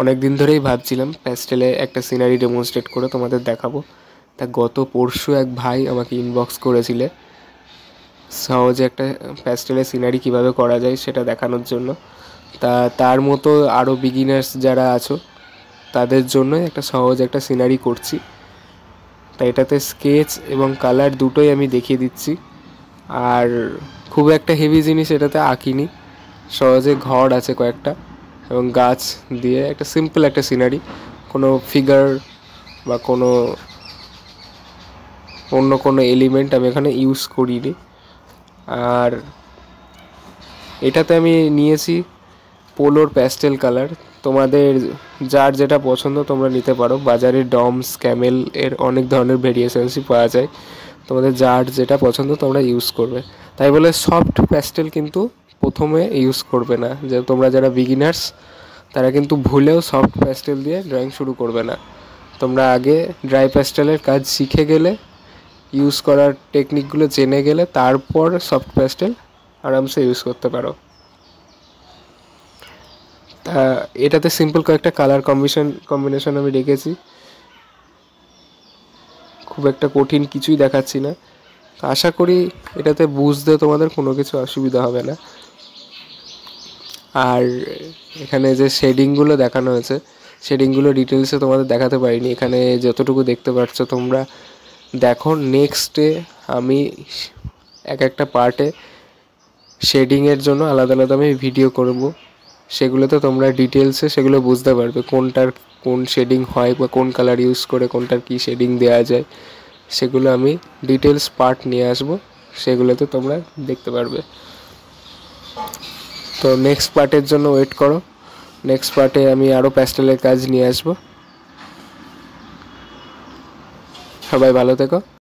অনেক দিন ধরেই ভাবছিলাম প্যাস্টেলে একটা সিনারি ডেমনস্ট্রেট করে তোমাদের দেখাবো তা গত পরশু এক ভাই আমাকে ইনবক্স করেছিলে সহজে একটা প্যাস্টেলের সিনারি কিভাবে করা যায় সেটা দেখানোর জন্য তা তার মতো আরও বিগিনার্স যারা আছো তাদের জন্য একটা সহজ একটা সিনারি করছি তা এটাতে স্কেচ এবং কালার দুটোই আমি দেখিয়ে দিচ্ছি আর খুব একটা হেভি জিনিস এটাতে আঁকিনি সহজে ঘর আছে কয়েকটা এবং গাছ দিয়ে একটা সিম্পল একটা সিনারি কোনো ফিগার বা কোনো অন্য কোনো এলিমেন্ট আমি এখানে ইউজ করিনি আর এটাতে আমি নিয়েছি পোলোর প্যাস্টেল কালার তোমাদের যার যেটা পছন্দ তোমরা নিতে পারো বাজারে ডমস ক্যামেল এর অনেক ধরনের ভেরিয়েশনসই পাওয়া যায় তোমাদের যার যেটা পছন্দ তোমরা ইউজ করবে তাই বলে সফট প্যাস্টেল কিন্তু প্রথমে ইউজ করবে না যে তোমরা যারা বিগিনার্স তারা কিন্তু ভুলেও সফট প্যাস্টেল দিয়ে ড্রয়িং শুরু করবে না তোমরা আগে ড্রাই প্যাস্টেলের কাজ শিখে গেলে ইউজ করার টেকনিকগুলো জেনে গেলে তারপর সফট প্যাস্টেল আরামসে ইউজ করতে পারো তা এটাতে সিম্পল কয়েকটা কালার কম্বিনেশন কম্বিনেশন আমি রেখেছি খুব একটা কঠিন কিছুই দেখাচ্ছি না আশা করি এটাতে বুঝতে তোমাদের কোনো কিছু অসুবিধা হবে না আর এখানে যে শেডিংগুলো দেখানো হয়েছে শেডিংগুলো ডিটেলসে তোমাদের দেখাতে পারিনি এখানে যতটুকু দেখতে পাচ্ছ তোমরা দেখো নেক্সটে আমি এক একটা পার্টে শেডিংয়ের জন্য আলাদা আলাদা আমি ভিডিও করব সেগুলোতে তোমরা ডিটেলসে সেগুলো বুঝতে পারবে কোনটার কোন শেডিং হয় বা কোন কালার ইউজ করে কোনটার কি শেডিং দেওয়া যায় সেগুলো আমি ডিটেলস পার্ট নিয়ে আসব সেগুলোতে তোমরা দেখতে পারবে তো নেক্সট পার্টের জন্য ওয়েট করো নেক্সট পার্টে আমি আরও প্যাস্টেলের কাজ নিয়ে আসবো সবাই ভালো থেকো